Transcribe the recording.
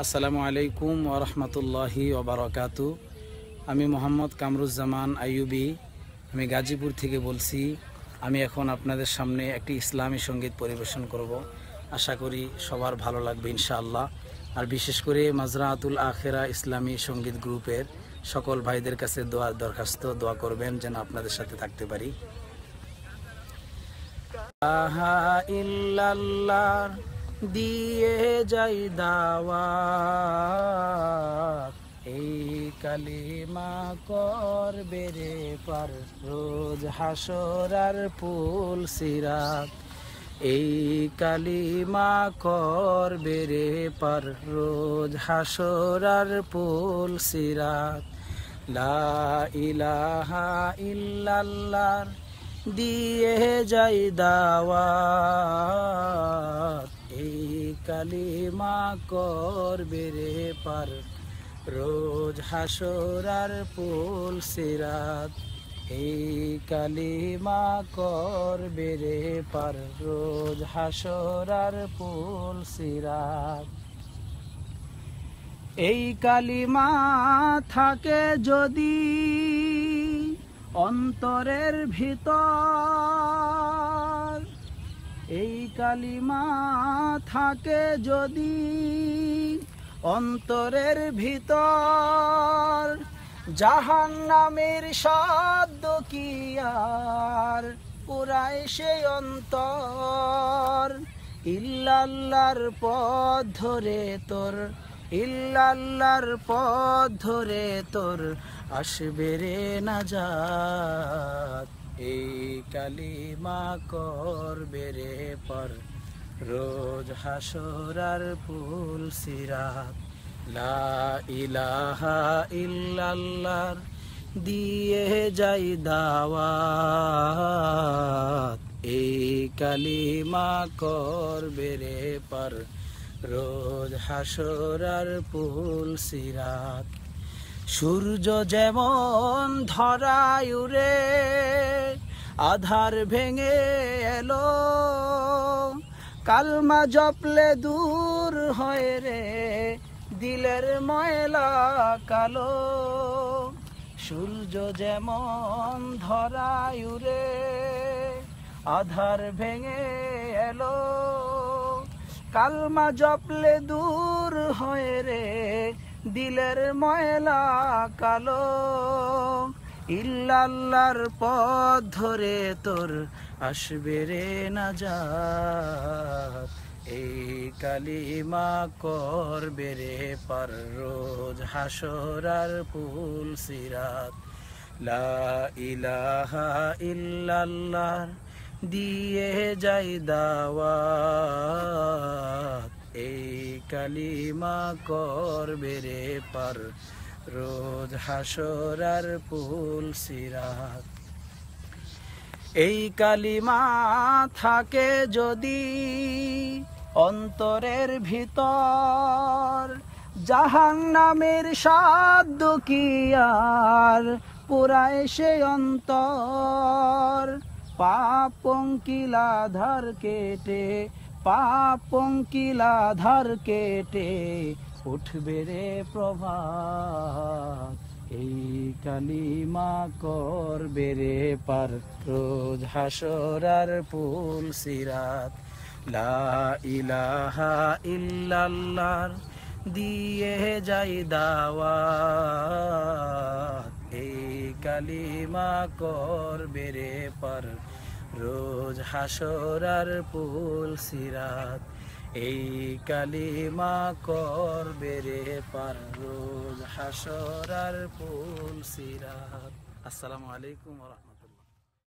আসসালামু আলাইকুম ওরহমতুল্লাহি ওবরাকাত আমি মোহাম্মদ কামরুজ্জামান আইয়ুবি আমি গাজীপুর থেকে বলছি আমি এখন আপনাদের সামনে একটি ইসলামী সঙ্গীত পরিবেশন করব আশা করি সবার ভালো লাগবে ইনশাআল্লাহ আর বিশেষ করে মাজরাতুল আখেরা ইসলামী সঙ্গীত গ্রুপের সকল ভাইদের কাছে দোয়ার দরখাস্ত দোয়া করবেন যেন আপনাদের সাথে থাকতে পারি আহা দিয়ে যাই দাওয়া এই কালিমা কর বেড়ে পার রোজ হাসরার ফুল সিরাত এই কালিমা কর বেড়ে পার রোজ হাসরার ফুল সিরাত লা ইলাহা ইল্লাল্লাহ দিয়ে যাই দাওয়া কালিমা করবে রে পার রোজ হাসরার পুল সিরাত এই কালিমা করবে রে পার রোজ হাসরার পুল সিরাত এই কালিমা থাকে যদি অন্তরের ভিতর এই কালিমা থাকে যদি অন্তরের ভিতর জাহান নামের শব্দ কি আর পুরাই সেই অন্তর ইল্লাল্লার পথ ধরে তোর ইল্লাল্লার পথ ধরে তোর আসবে রে নাজাত এই কালিমা করবে রে পর রোজ হাসরার ফুল সিরাত লা ইলাহা ইল্লাল্লাহর দিয়ে যাই দাওয়াত এই কালিমা কর রে পর রোজ হাসরার ফুল সিরাত সূর্য যেমন ধরায়ুরে আধার ভেঙে এলো কালমা জপলে দূর হয় রে দিলের ময়লা কালো সূর্য যেমন ধরায়ুরে আধার ভেঙে এলো কালমা জপলে দূর হয় রে দিলের ময়লা কালো ইল্লাল্লার পথ ধরে তোর আসবে রে না যা এই কালিমা কর বেরে পার রোজ হাসরার ফুল সিরাত লা ইলাহা ইল্লাল্লার দিয়ে যাই দাওয়াত এই কালিমা কর বেরে পার রোজ হাসরার পুল সিরাত এই কালিমা থাকে যদি অন্তরের ভিতর জাহান নামের সাধ্য কি আর পুরায় সে অন্তর পাপঙ্কিলাধার কেটে পাপঙ্কিলা ধার কেটে উঠবে রে প্রভাত এই কালিমা কর রে পার রোজ ফুল সিরাত লা ইলাহা ইল্লাল্লাহর দিয়ে যাই দাওয়া এই কালিমা কর রে পার রোজ হাসরার পুল সিরাত এই কালিমা কর বেড়ে পার রোজ হাসরার পুল সিরাত আসসালামু আলাইকুম রহমান